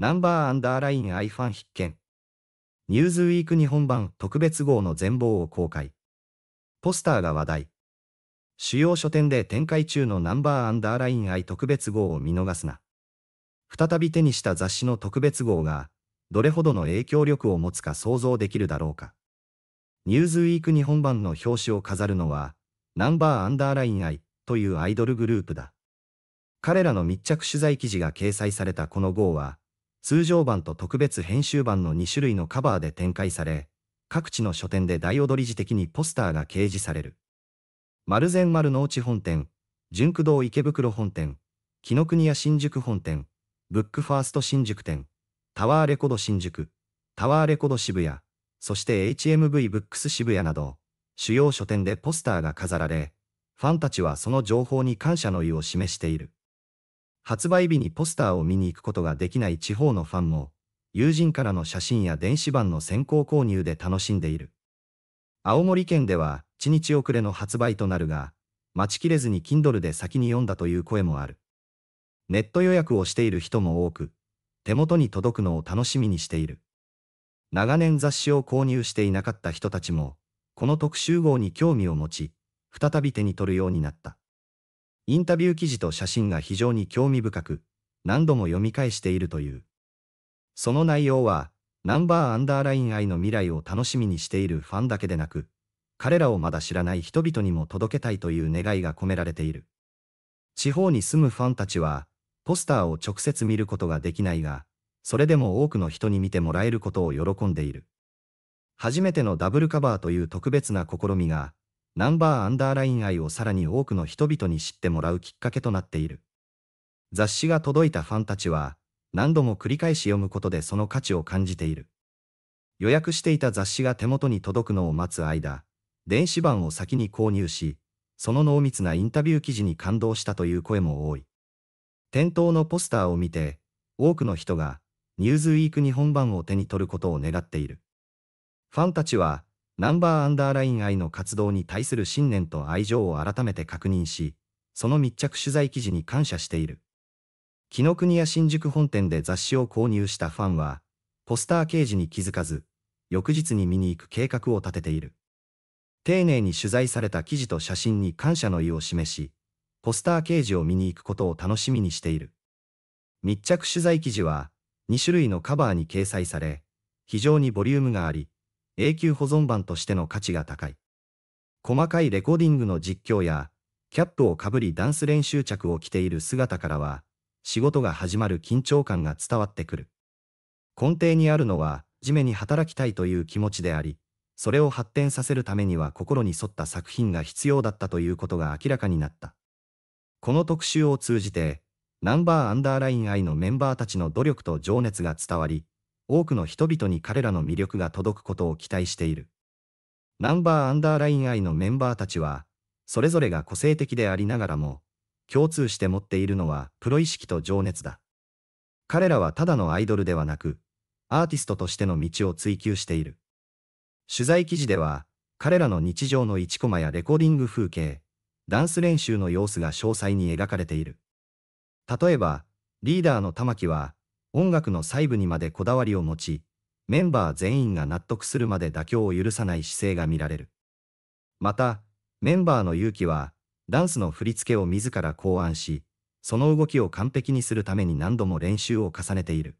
ナンバーアンダーライン i ファン必見。ニューズウィーク日本版特別号の全貌を公開。ポスターが話題。主要書店で展開中のナンバーアンダーライン i 特別号を見逃すな。再び手にした雑誌の特別号が、どれほどの影響力を持つか想像できるだろうか。ニューズウィーク日本版の表紙を飾るのは、ナンバーアンダーライン i というアイドルグループだ。彼らの密着取材記事が掲載されたこの号は、通常版と特別編集版の2種類のカバーで展開され、各地の書店で大踊り時的にポスターが掲示される。丸善丸の内本店、純駆動池袋本店、紀ノ国屋新宿本店、ブックファースト新宿店、タワーレコード新宿、タワーレコード渋谷、そして HMV ブックス渋谷など、主要書店でポスターが飾られ、ファンたちはその情報に感謝の意を示している。発売日にポスターを見に行くことができない地方のファンも、友人からの写真や電子版の先行購入で楽しんでいる。青森県では、1日遅れの発売となるが、待ちきれずに Kindle で先に読んだという声もある。ネット予約をしている人も多く、手元に届くのを楽しみにしている。長年雑誌を購入していなかった人たちも、この特集号に興味を持ち、再び手に取るようになった。インタビュー記事と写真が非常に興味深く、何度も読み返しているという。その内容は、ナンバーアンダーライン愛の未来を楽しみにしているファンだけでなく、彼らをまだ知らない人々にも届けたいという願いが込められている。地方に住むファンたちは、ポスターを直接見ることができないが、それでも多くの人に見てもらえることを喜んでいる。初めてのダブルカバーという特別な試みが、ナンバーアンダーライン愛をさらに多くの人々に知ってもらうきっかけとなっている。雑誌が届いたファンたちは、何度も繰り返し読むことでその価値を感じている。予約していた雑誌が手元に届くのを待つ間、電子版を先に購入し、その濃密なインタビュー記事に感動したという声も多い。店頭のポスターを見て、多くの人が、ニューズウィーク日本版を手に取ることを願っている。ファンたちは、ナンバーアンダーライン愛の活動に対する信念と愛情を改めて確認し、その密着取材記事に感謝している。紀ノ国屋新宿本店で雑誌を購入したファンは、ポスター掲示に気づかず、翌日に見に行く計画を立てている。丁寧に取材された記事と写真に感謝の意を示し、ポスター掲示を見に行くことを楽しみにしている。密着取材記事は、2種類のカバーに掲載され、非常にボリュームがあり、永久保存版としての価値が高い。細かいレコーディングの実況や、キャップをかぶりダンス練習着を着ている姿からは、仕事が始まる緊張感が伝わってくる。根底にあるのは、地面に働きたいという気持ちであり、それを発展させるためには心に沿った作品が必要だったということが明らかになった。この特集を通じて、ナンバーアンダーライン I のメンバーたちの努力と情熱が伝わり、多くの人々に彼らの魅力が届くことを期待している。ナンバーアンダーラインイのメンバーたちは、それぞれが個性的でありながらも、共通して持っているのはプロ意識と情熱だ。彼らはただのアイドルではなく、アーティストとしての道を追求している。取材記事では、彼らの日常の1コマやレコーディング風景、ダンス練習の様子が詳細に描かれている。例えば、リーダーの玉木は、音楽の細部にまでこだわりを持ち、メンバー全員が納得するまで妥協を許さない姿勢が見られる。また、メンバーの勇気は、ダンスの振り付けを自ら考案し、その動きを完璧にするために何度も練習を重ねている。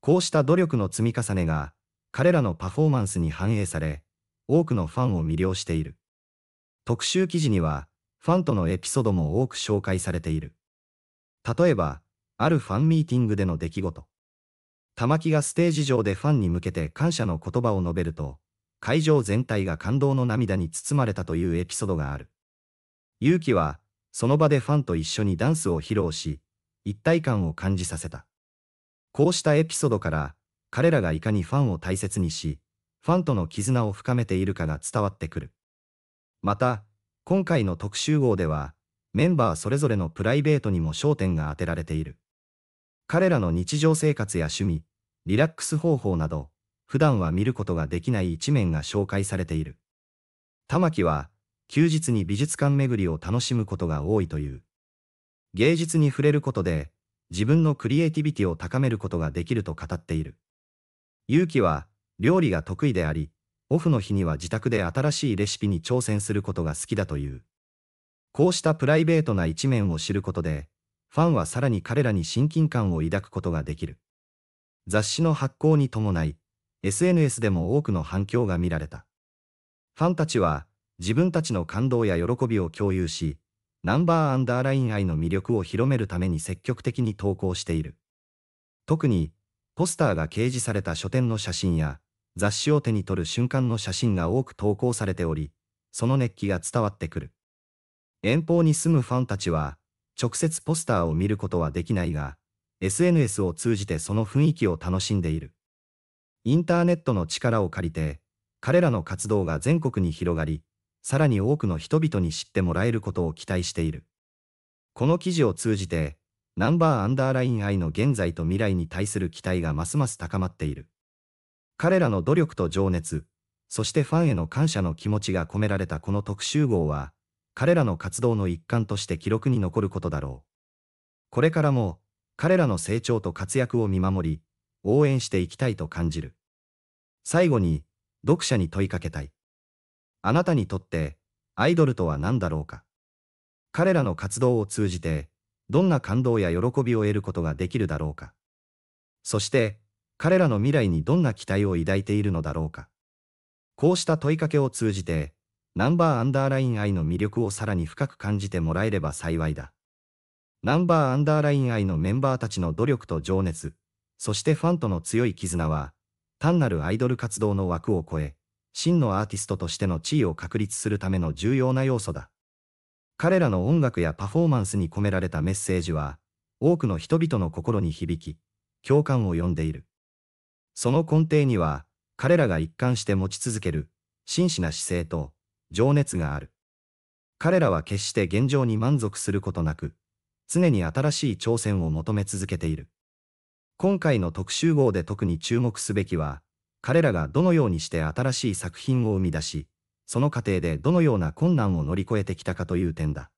こうした努力の積み重ねが、彼らのパフォーマンスに反映され、多くのファンを魅了している。特集記事には、ファンとのエピソードも多く紹介されている。例えば、あるファンミーティングでの出来事。玉木がステージ上でファンに向けて感謝の言葉を述べると、会場全体が感動の涙に包まれたというエピソードがある。勇気は、その場でファンと一緒にダンスを披露し、一体感を感じさせた。こうしたエピソードから、彼らがいかにファンを大切にし、ファンとの絆を深めているかが伝わってくる。また、今回の特集号では、メンバーそれぞれのプライベートにも焦点が当てられている。彼らの日常生活や趣味、リラックス方法など、普段は見ることができない一面が紹介されている。玉木は、休日に美術館巡りを楽しむことが多いという。芸術に触れることで、自分のクリエイティビティを高めることができると語っている。勇気は、料理が得意であり、オフの日には自宅で新しいレシピに挑戦することが好きだという。こうしたプライベートな一面を知ることで、ファンはさらに彼らに親近感を抱くことができる。雑誌の発行に伴い、SNS でも多くの反響が見られた。ファンたちは、自分たちの感動や喜びを共有し、ナンバーアンダーライン愛の魅力を広めるために積極的に投稿している。特に、ポスターが掲示された書店の写真や、雑誌を手に取る瞬間の写真が多く投稿されており、その熱気が伝わってくる。遠方に住むファンたちは、直接ポスターを見ることはできないが、SNS を通じてその雰囲気を楽しんでいる。インターネットの力を借りて、彼らの活動が全国に広がり、さらに多くの人々に知ってもらえることを期待している。この記事を通じて、ナンバーアンダーライン愛の現在と未来に対する期待がますます高まっている。彼らの努力と情熱、そしてファンへの感謝の気持ちが込められたこの特集号は、彼らの活動の一環として記録に残ることだろう。これからも、彼らの成長と活躍を見守り、応援していきたいと感じる。最後に、読者に問いかけたい。あなたにとって、アイドルとは何だろうか。彼らの活動を通じて、どんな感動や喜びを得ることができるだろうか。そして、彼らの未来にどんな期待を抱いているのだろうか。こうした問いかけを通じて、ナンバーアンダーライン愛の魅力をさらに深く感じてもらえれば幸いだ。ナンバーアンダーライン愛のメンバーたちの努力と情熱、そしてファンとの強い絆は、単なるアイドル活動の枠を超え、真のアーティストとしての地位を確立するための重要な要素だ。彼らの音楽やパフォーマンスに込められたメッセージは、多くの人々の心に響き、共感を呼んでいる。その根底には、彼らが一貫して持ち続ける、真摯な姿勢と、情熱がある。彼らは決して現状に満足することなく、常に新しい挑戦を求め続けている。今回の特集号で特に注目すべきは、彼らがどのようにして新しい作品を生み出し、その過程でどのような困難を乗り越えてきたかという点だ。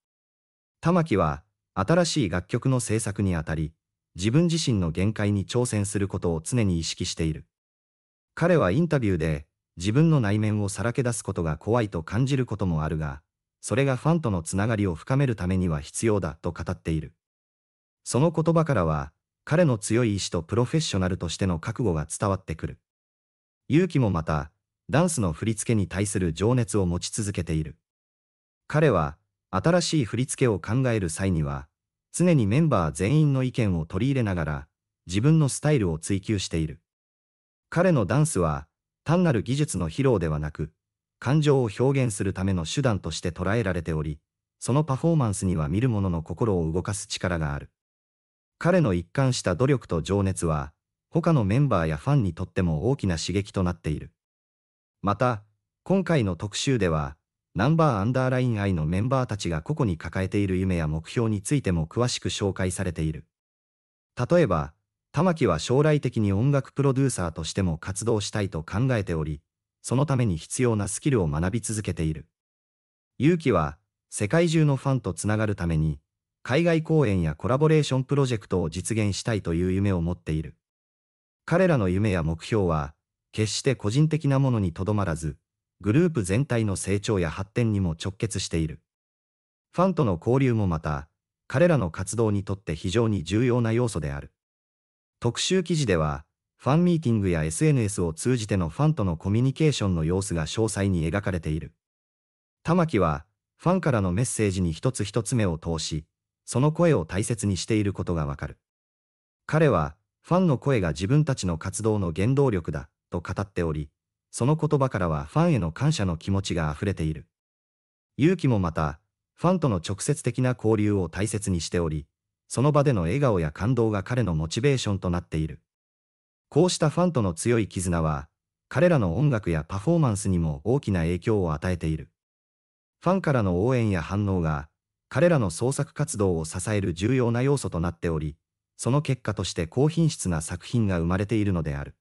玉木は、新しい楽曲の制作にあたり、自分自身の限界に挑戦することを常に意識している。彼はインタビューで、自分の内面をさらけ出すことが怖いと感じることもあるが、それがファンとのつながりを深めるためには必要だと語っている。その言葉からは、彼の強い意志とプロフェッショナルとしての覚悟が伝わってくる。勇気もまた、ダンスの振り付けに対する情熱を持ち続けている。彼は、新しい振り付けを考える際には、常にメンバー全員の意見を取り入れながら、自分のスタイルを追求している。彼のダンスは、単なる技術の披露ではなく、感情を表現するための手段として捉えられており、そのパフォーマンスには見る者の心を動かす力がある。彼の一貫した努力と情熱は、他のメンバーやファンにとっても大きな刺激となっている。また、今回の特集では、ナンバーアンダーライン愛のメンバーたちが個々に抱えている夢や目標についても詳しく紹介されている。例えば、玉木は将来的に音楽プロデューサーとしても活動したいと考えており、そのために必要なスキルを学び続けている。勇気は、世界中のファンとつながるために、海外公演やコラボレーションプロジェクトを実現したいという夢を持っている。彼らの夢や目標は、決して個人的なものにとどまらず、グループ全体の成長や発展にも直結している。ファンとの交流もまた、彼らの活動にとって非常に重要な要素である。特集記事では、ファンミーティングや SNS を通じてのファンとのコミュニケーションの様子が詳細に描かれている。玉木は、ファンからのメッセージに一つ一つ目を通し、その声を大切にしていることがわかる。彼は、ファンの声が自分たちの活動の原動力だ、と語っており、その言葉からはファンへの感謝の気持ちが溢れている。勇気もまた、ファンとの直接的な交流を大切にしており、その場での笑顔や感動が彼のモチベーションとなっている。こうしたファンとの強い絆は、彼らの音楽やパフォーマンスにも大きな影響を与えている。ファンからの応援や反応が、彼らの創作活動を支える重要な要素となっており、その結果として高品質な作品が生まれているのである。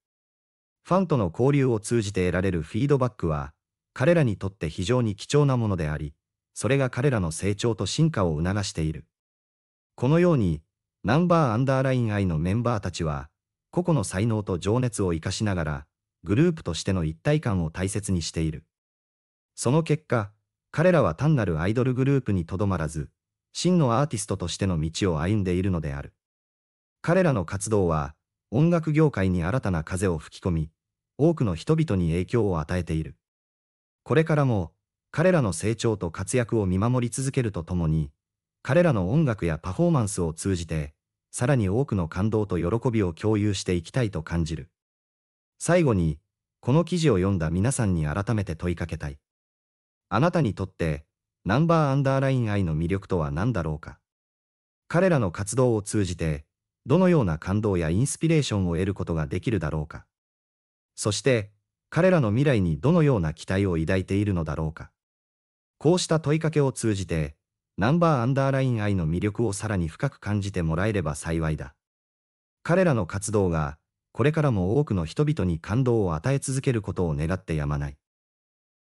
ファンとの交流を通じて得られるフィードバックは、彼らにとって非常に貴重なものであり、それが彼らの成長と進化を促している。このように、ナンバーアンダーライン I のメンバーたちは、個々の才能と情熱を活かしながら、グループとしての一体感を大切にしている。その結果、彼らは単なるアイドルグループにとどまらず、真のアーティストとしての道を歩んでいるのである。彼らの活動は、音楽業界に新たな風を吹き込み、多くの人々に影響を与えている。これからも、彼らの成長と活躍を見守り続けるとともに、彼らの音楽やパフォーマンスを通じて、さらに多くの感動と喜びを共有していきたいと感じる。最後に、この記事を読んだ皆さんに改めて問いかけたい。あなたにとって、ナンバーアンダーライン愛の魅力とは何だろうか。彼らの活動を通じて、どのような感動やインスピレーションを得ることができるだろうか。そして、彼らの未来にどのような期待を抱いているのだろうか。こうした問いかけを通じて、ナンバーアンダーライン愛の魅力をさらに深く感じてもらえれば幸いだ。彼らの活動が、これからも多くの人々に感動を与え続けることを願ってやまない。